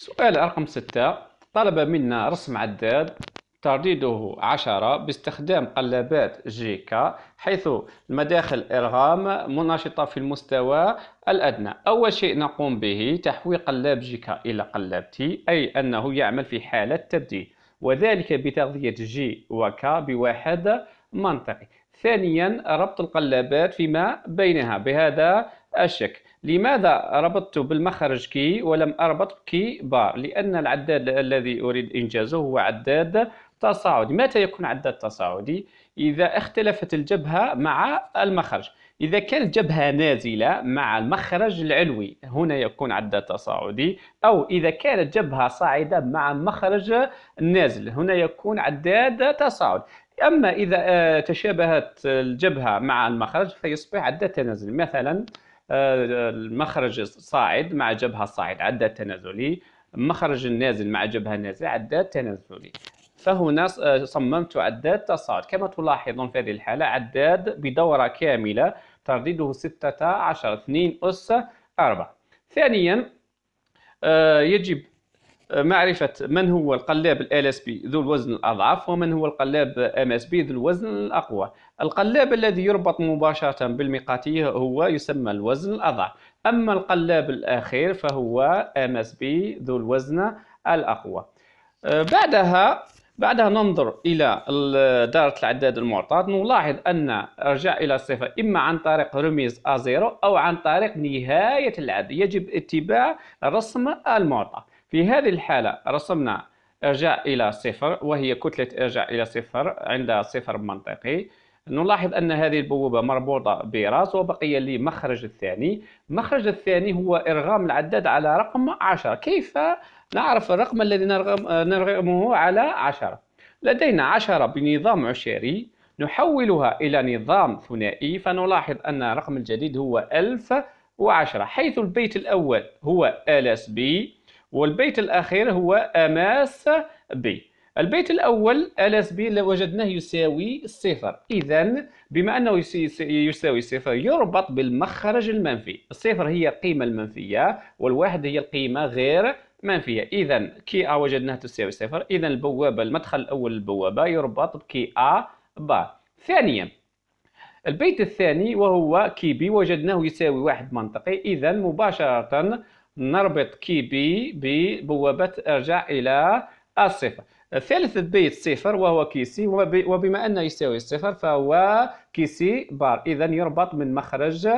سؤال رقم ستة طلب منا رسم عداد ترديده عشرة باستخدام جي جيكا حيث المداخل إرغام مناشطة في المستوى الأدنى أول شيء نقوم به تحويل قلاب جيكا إلى قلاب تي أي أنه يعمل في حالة تبديل وذلك بتغذية جي وكا بواحد منطقي ثانيا ربط القلابات فيما بينها بهذا الشكل لماذا ربطت بالمخرج كي ولم أربط كي بار لأن العداد الذي أريد إنجازه هو عداد تصاعدي متى يكون عداد تصاعدي إذا اختلفت الجبهة مع المخرج إذا كانت جبهة نازلة مع المخرج العلوي هنا يكون عداد تصاعدي أو إذا كانت جبهة صاعدة مع المخرج النازل هنا يكون عداد تصاعد أما إذا آه، تشابهت الجبهة مع المخرج فيصبح عداد تنازل مثلا المخرج الصاعد مع جبهة صاعد عداد تنازلي مخرج النازل مع جبهة نازلة عداد تنازلي فهنا آه، صممت عداد تصاعد كما تلاحظون في هذه الحالة عداد بدورة كاملة ترديده 16 2 أس 4 ثانيا آه، يجب معرفة من هو القلاب ال اس بي ذو الوزن الأضعف ومن هو القلاب ام اس بي ذو الوزن الأقوى القلاب الذي يربط مباشرة بالميقاتية هو يسمى الوزن الأضعف أما القلاب الأخير فهو ام اس بي ذو الوزن الأقوى أه، بعدها بعدها ننظر إلى دائرة العداد المعطاة نلاحظ أن أرجع إلى الصفة إما عن طريق رميز A0 أو عن طريق نهاية العد يجب اتباع الرسم المعطى في هذه الحالة رسمنا إرجاع إلى صفر وهي كتلة إرجاع إلى صفر عند صفر منطقي نلاحظ أن هذه البوابة مربوطة براس وبقي لي مخرج الثاني المخرج الثاني هو إرغام العداد على رقم عشرة كيف نعرف الرقم الذي نرغم نرغمه على عشرة لدينا عشرة بنظام عشري نحولها إلى نظام ثنائي فنلاحظ أن الرقم الجديد هو ألف وعشرة حيث البيت الأول هو ألس بي والبيت الأخير هو أماس بي البيت الأول أماس بي لو وجدناه يساوي صفر إذا بما أنه يساوي صفر يربط بالمخرج المنفي الصفر هي القيمة المنفية والواحد هي القيمة غير منفية إذا كي أ وجدناه تساوي صفر إذا البوابة المدخل الأول للبوابة يربط بكي أ با ثانيا البيت الثاني وهو كي بي وجدناه يساوي واحد منطقي إذا مباشرة نربط كي بي ببوابة ارجع إلى الصفر ثالث بيت صفر وهو كي سي وبما أنه يساوي الصفر فهو كي سي بار إذا يربط من مخرج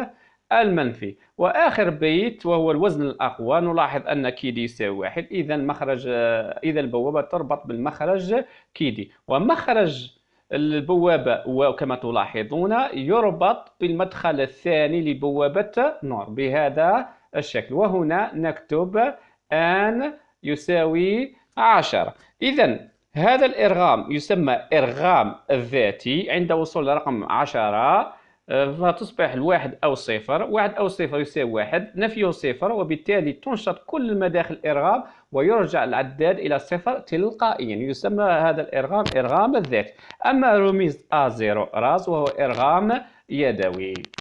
المنفي واخر بيت وهو الوزن الاقوى نلاحظ ان كي دي يساوي واحد اذا مخرج اذا البوابه تربط بالمخرج كي دي ومخرج البوابه وكما تلاحظون يربط بالمدخل الثاني لبوابه نور بهذا الشكل وهنا نكتب أن يساوي عشرة إذا هذا الإرغام يسمى إرغام الذاتي عند وصول رقم عشرة آه، فتصبح الواحد أو صفر واحد أو صفر يساوي واحد نفيه صفر وبالتالي تنشط كل مداخل الإرغام ويرجع العداد إلى صفر تلقائيا يسمى هذا الإرغام إرغام الذات أما رميز ا 0 راس وهو إرغام يدوي